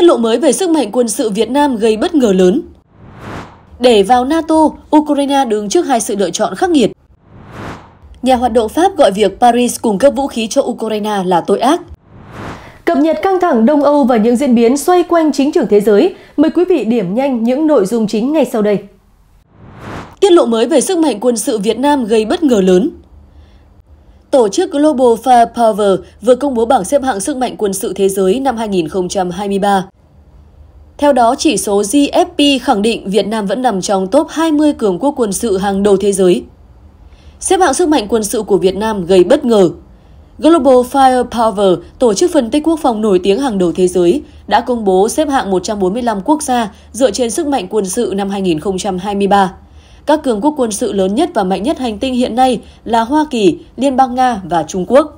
Tiết lộ mới về sức mạnh quân sự Việt Nam gây bất ngờ lớn. Để vào NATO, Ukraine đứng trước hai sự lựa chọn khắc nghiệt. Nhà hoạt động Pháp gọi việc Paris cung cấp vũ khí cho Ukraine là tội ác. Cập nhật căng thẳng Đông Âu và những diễn biến xoay quanh chính trường thế giới, mời quý vị điểm nhanh những nội dung chính ngay sau đây. Tiết lộ mới về sức mạnh quân sự Việt Nam gây bất ngờ lớn. Tổ chức Global Firepower vừa công bố bảng xếp hạng sức mạnh quân sự thế giới năm 2023. Theo đó, chỉ số GFP khẳng định Việt Nam vẫn nằm trong top 20 cường quốc quân sự hàng đầu thế giới. Xếp hạng sức mạnh quân sự của Việt Nam gây bất ngờ. Global Firepower, tổ chức phân tích quốc phòng nổi tiếng hàng đầu thế giới, đã công bố xếp hạng 145 quốc gia dựa trên sức mạnh quân sự năm 2023. Các cường quốc quân sự lớn nhất và mạnh nhất hành tinh hiện nay là Hoa Kỳ, Liên bang Nga và Trung Quốc.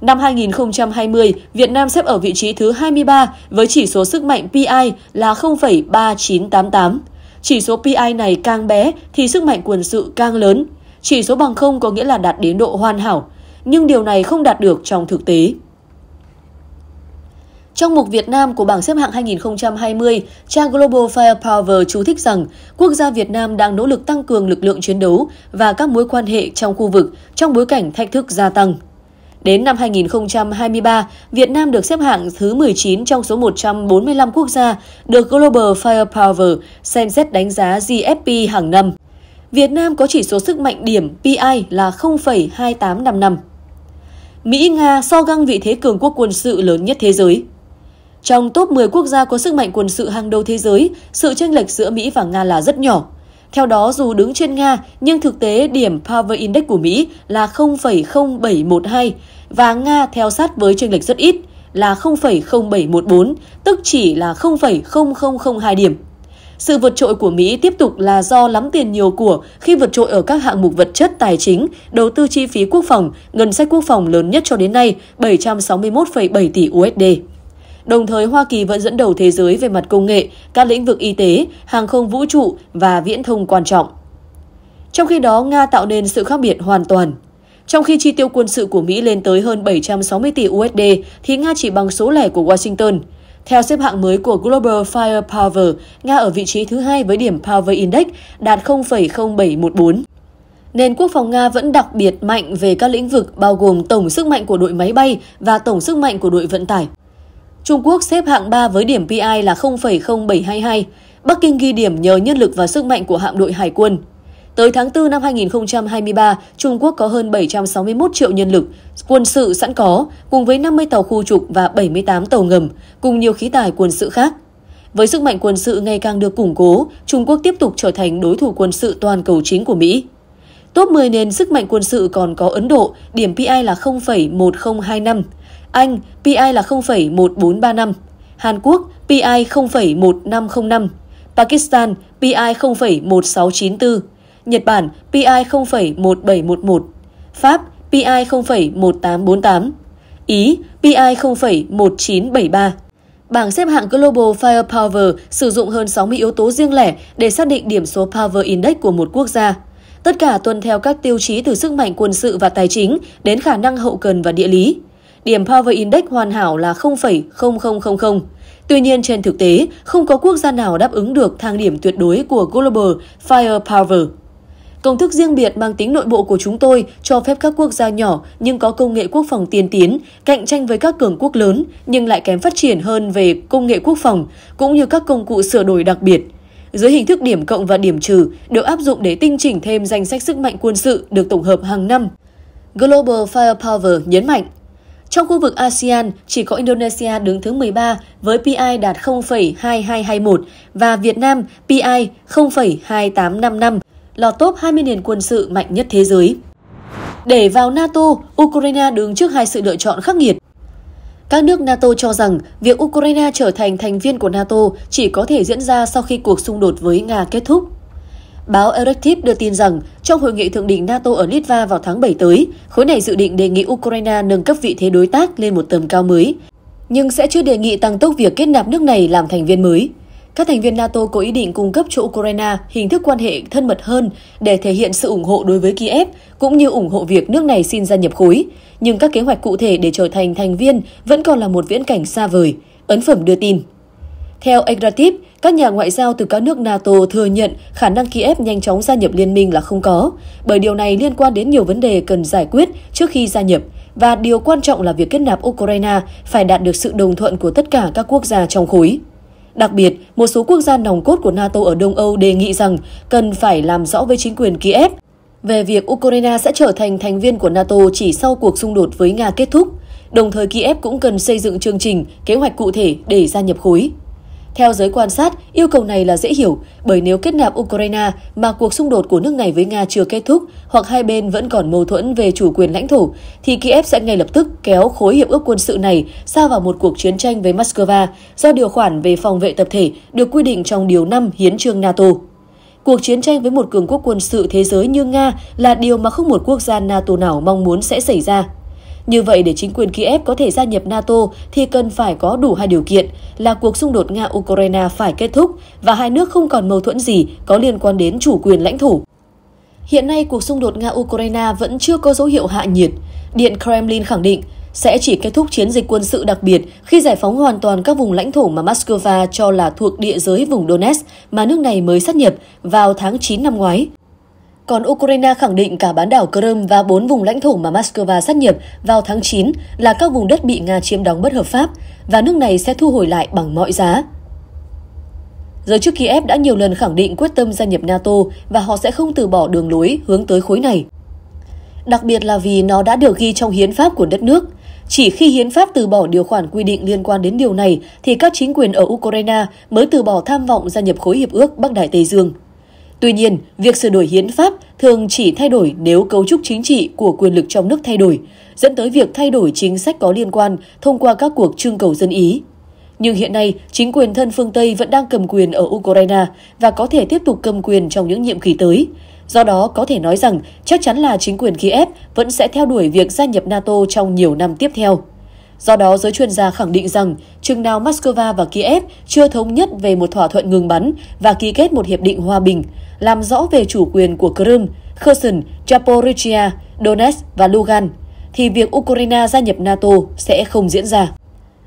Năm 2020, Việt Nam xếp ở vị trí thứ 23 với chỉ số sức mạnh PI là 0,3988. Chỉ số PI này càng bé thì sức mạnh quân sự càng lớn. Chỉ số bằng không có nghĩa là đạt đến độ hoàn hảo, nhưng điều này không đạt được trong thực tế. Trong mục Việt Nam của bảng xếp hạng 2020, trang Global Firepower chú thích rằng quốc gia Việt Nam đang nỗ lực tăng cường lực lượng chiến đấu và các mối quan hệ trong khu vực trong bối cảnh thách thức gia tăng. Đến năm 2023, Việt Nam được xếp hạng thứ 19 trong số 145 quốc gia được Global Firepower xem xét đánh giá GFP hàng năm. Việt Nam có chỉ số sức mạnh điểm PI là 0,2855. Mỹ-Nga so găng vị thế cường quốc quân sự lớn nhất thế giới. Trong top 10 quốc gia có sức mạnh quân sự hàng đầu thế giới, sự chênh lệch giữa Mỹ và Nga là rất nhỏ. Theo đó, dù đứng trên Nga, nhưng thực tế điểm Power Index của Mỹ là 0,0712 và Nga theo sát với chênh lệch rất ít là 0,0714, tức chỉ là 0,0002 điểm. Sự vượt trội của Mỹ tiếp tục là do lắm tiền nhiều của khi vượt trội ở các hạng mục vật chất tài chính, đầu tư chi phí quốc phòng, ngân sách quốc phòng lớn nhất cho đến nay 761,7 tỷ USD. Đồng thời, Hoa Kỳ vẫn dẫn đầu thế giới về mặt công nghệ, các lĩnh vực y tế, hàng không vũ trụ và viễn thông quan trọng. Trong khi đó, Nga tạo nên sự khác biệt hoàn toàn. Trong khi chi tiêu quân sự của Mỹ lên tới hơn 760 tỷ USD, thì Nga chỉ bằng số lẻ của Washington. Theo xếp hạng mới của Global Firepower, Nga ở vị trí thứ hai với điểm Power Index đạt 0,0714. Nền quốc phòng Nga vẫn đặc biệt mạnh về các lĩnh vực bao gồm tổng sức mạnh của đội máy bay và tổng sức mạnh của đội vận tải. Trung Quốc xếp hạng 3 với điểm PI là 0,0722. Bắc Kinh ghi điểm nhờ nhân lực và sức mạnh của hạm đội hải quân. Tới tháng 4 năm 2023, Trung Quốc có hơn 761 triệu nhân lực, quân sự sẵn có, cùng với 50 tàu khu trục và 78 tàu ngầm, cùng nhiều khí tài quân sự khác. Với sức mạnh quân sự ngày càng được củng cố, Trung Quốc tiếp tục trở thành đối thủ quân sự toàn cầu chính của Mỹ. Top 10 nền sức mạnh quân sự còn có Ấn Độ, điểm PI là 0,1025, anh PI là 0,1435, Hàn Quốc PI 0,1505, Pakistan PI 0,1694, Nhật Bản PI 0,1711, Pháp PI 0,1848, Ý PI 0,1973. Bảng xếp hạng Global Firepower sử dụng hơn 60 yếu tố riêng lẻ để xác định điểm số Power Index của một quốc gia. Tất cả tuân theo các tiêu chí từ sức mạnh quân sự và tài chính đến khả năng hậu cần và địa lý. Điểm Power Index hoàn hảo là 0,0000. Tuy nhiên trên thực tế, không có quốc gia nào đáp ứng được thang điểm tuyệt đối của Global Firepower. Công thức riêng biệt mang tính nội bộ của chúng tôi cho phép các quốc gia nhỏ nhưng có công nghệ quốc phòng tiên tiến, cạnh tranh với các cường quốc lớn nhưng lại kém phát triển hơn về công nghệ quốc phòng, cũng như các công cụ sửa đổi đặc biệt. Dưới hình thức điểm cộng và điểm trừ được áp dụng để tinh chỉnh thêm danh sách sức mạnh quân sự được tổng hợp hàng năm. Global Firepower nhấn mạnh, trong khu vực ASEAN, chỉ có Indonesia đứng thứ 13 với PI đạt 0,2221 và Việt Nam PI 0,2855, lọt top 20 nền quân sự mạnh nhất thế giới. Để vào NATO, Ukraine đứng trước hai sự lựa chọn khắc nghiệt. Các nước NATO cho rằng việc Ukraine trở thành thành viên của NATO chỉ có thể diễn ra sau khi cuộc xung đột với Nga kết thúc. Báo Erectiv đưa tin rằng trong hội nghị thượng đỉnh NATO ở Litva vào tháng 7 tới, khối này dự định đề nghị Ukraine nâng cấp vị thế đối tác lên một tầm cao mới, nhưng sẽ chưa đề nghị tăng tốc việc kết nạp nước này làm thành viên mới. Các thành viên NATO có ý định cung cấp cho Ukraine hình thức quan hệ thân mật hơn để thể hiện sự ủng hộ đối với Kiev, cũng như ủng hộ việc nước này xin gia nhập khối. Nhưng các kế hoạch cụ thể để trở thành thành viên vẫn còn là một viễn cảnh xa vời, ấn phẩm đưa tin. Theo Engratip, các nhà ngoại giao từ các nước NATO thừa nhận khả năng Kiev nhanh chóng gia nhập liên minh là không có, bởi điều này liên quan đến nhiều vấn đề cần giải quyết trước khi gia nhập, và điều quan trọng là việc kết nạp Ukraine phải đạt được sự đồng thuận của tất cả các quốc gia trong khối. Đặc biệt, một số quốc gia nòng cốt của NATO ở Đông Âu đề nghị rằng cần phải làm rõ với chính quyền Kiev về việc Ukraine sẽ trở thành thành viên của NATO chỉ sau cuộc xung đột với Nga kết thúc, đồng thời Kiev cũng cần xây dựng chương trình, kế hoạch cụ thể để gia nhập khối. Theo giới quan sát, yêu cầu này là dễ hiểu bởi nếu kết nạp Ukraine mà cuộc xung đột của nước này với Nga chưa kết thúc hoặc hai bên vẫn còn mâu thuẫn về chủ quyền lãnh thổ, thì Kiev sẽ ngay lập tức kéo khối hiệp ước quân sự này xa vào một cuộc chiến tranh với Moscow do điều khoản về phòng vệ tập thể được quy định trong Điều 5 Hiến trương NATO. Cuộc chiến tranh với một cường quốc quân sự thế giới như Nga là điều mà không một quốc gia NATO nào mong muốn sẽ xảy ra. Như vậy để chính quyền Kiev có thể gia nhập NATO thì cần phải có đủ hai điều kiện là cuộc xung đột Nga-Ukraine phải kết thúc và hai nước không còn mâu thuẫn gì có liên quan đến chủ quyền lãnh thổ. Hiện nay, cuộc xung đột Nga-Ukraine vẫn chưa có dấu hiệu hạ nhiệt. Điện Kremlin khẳng định sẽ chỉ kết thúc chiến dịch quân sự đặc biệt khi giải phóng hoàn toàn các vùng lãnh thổ mà Moscow cho là thuộc địa giới vùng Donetsk mà nước này mới sát nhập vào tháng 9 năm ngoái. Còn Ukraine khẳng định cả bán đảo Crimea và bốn vùng lãnh thổ mà Moscow sát nhập vào tháng 9 là các vùng đất bị Nga chiếm đóng bất hợp pháp và nước này sẽ thu hồi lại bằng mọi giá. Giới chức Kiev đã nhiều lần khẳng định quyết tâm gia nhập NATO và họ sẽ không từ bỏ đường lối hướng tới khối này. Đặc biệt là vì nó đã được ghi trong hiến pháp của đất nước. Chỉ khi hiến pháp từ bỏ điều khoản quy định liên quan đến điều này thì các chính quyền ở Ukraine mới từ bỏ tham vọng gia nhập khối hiệp ước Bắc Đại Tây Dương. Tuy nhiên, việc sửa đổi hiến pháp thường chỉ thay đổi nếu cấu trúc chính trị của quyền lực trong nước thay đổi, dẫn tới việc thay đổi chính sách có liên quan thông qua các cuộc trưng cầu dân ý. Nhưng hiện nay, chính quyền thân phương Tây vẫn đang cầm quyền ở Ukraine và có thể tiếp tục cầm quyền trong những nhiệm kỳ tới. Do đó, có thể nói rằng chắc chắn là chính quyền Kiev vẫn sẽ theo đuổi việc gia nhập NATO trong nhiều năm tiếp theo. Do đó, giới chuyên gia khẳng định rằng chừng nào Moscow và Kiev chưa thống nhất về một thỏa thuận ngừng bắn và ký kết một hiệp định hòa bình, làm rõ về chủ quyền của Crimea, Kherson, Zaporizhia, Donetsk và Lugan, thì việc Ukraine gia nhập NATO sẽ không diễn ra.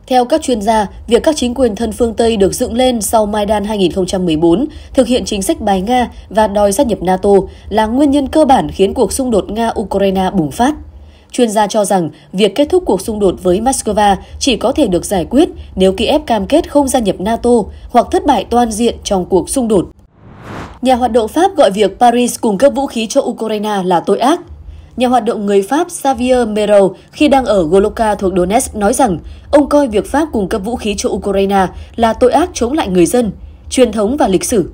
Theo các chuyên gia, việc các chính quyền thân phương Tây được dựng lên sau Maidan 2014 thực hiện chính sách bài Nga và đòi gia nhập NATO là nguyên nhân cơ bản khiến cuộc xung đột Nga-Ukraine bùng phát. Chuyên gia cho rằng việc kết thúc cuộc xung đột với Moscow chỉ có thể được giải quyết nếu Kiev cam kết không gia nhập NATO hoặc thất bại toàn diện trong cuộc xung đột. Nhà hoạt động Pháp gọi việc Paris cung cấp vũ khí cho Ukraine là tội ác. Nhà hoạt động người Pháp Xavier Mero khi đang ở Goloka thuộc Donetsk nói rằng ông coi việc Pháp cung cấp vũ khí cho Ukraine là tội ác chống lại người dân, truyền thống và lịch sử.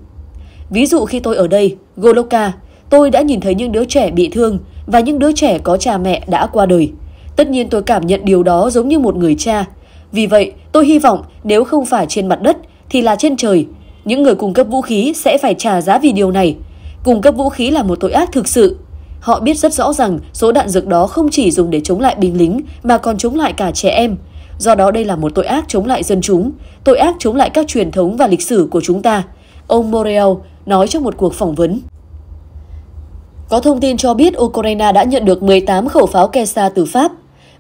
Ví dụ khi tôi ở đây, Goloka, tôi đã nhìn thấy những đứa trẻ bị thương, và những đứa trẻ có cha mẹ đã qua đời. Tất nhiên tôi cảm nhận điều đó giống như một người cha. Vì vậy, tôi hy vọng nếu không phải trên mặt đất thì là trên trời, những người cung cấp vũ khí sẽ phải trả giá vì điều này. Cung cấp vũ khí là một tội ác thực sự. Họ biết rất rõ rằng số đạn dược đó không chỉ dùng để chống lại binh lính mà còn chống lại cả trẻ em. Do đó đây là một tội ác chống lại dân chúng, tội ác chống lại các truyền thống và lịch sử của chúng ta. Ông Morel nói trong một cuộc phỏng vấn. Có thông tin cho biết Ukraine đã nhận được 18 khẩu pháo Kesa từ Pháp.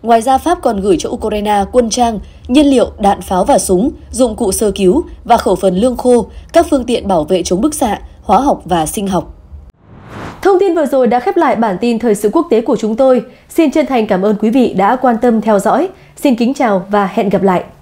Ngoài ra, Pháp còn gửi cho Ukraine quân trang, nhiên liệu, đạn pháo và súng, dụng cụ sơ cứu và khẩu phần lương khô, các phương tiện bảo vệ chống bức xạ, hóa học và sinh học. Thông tin vừa rồi đã khép lại bản tin thời sự quốc tế của chúng tôi. Xin chân thành cảm ơn quý vị đã quan tâm theo dõi. Xin kính chào và hẹn gặp lại.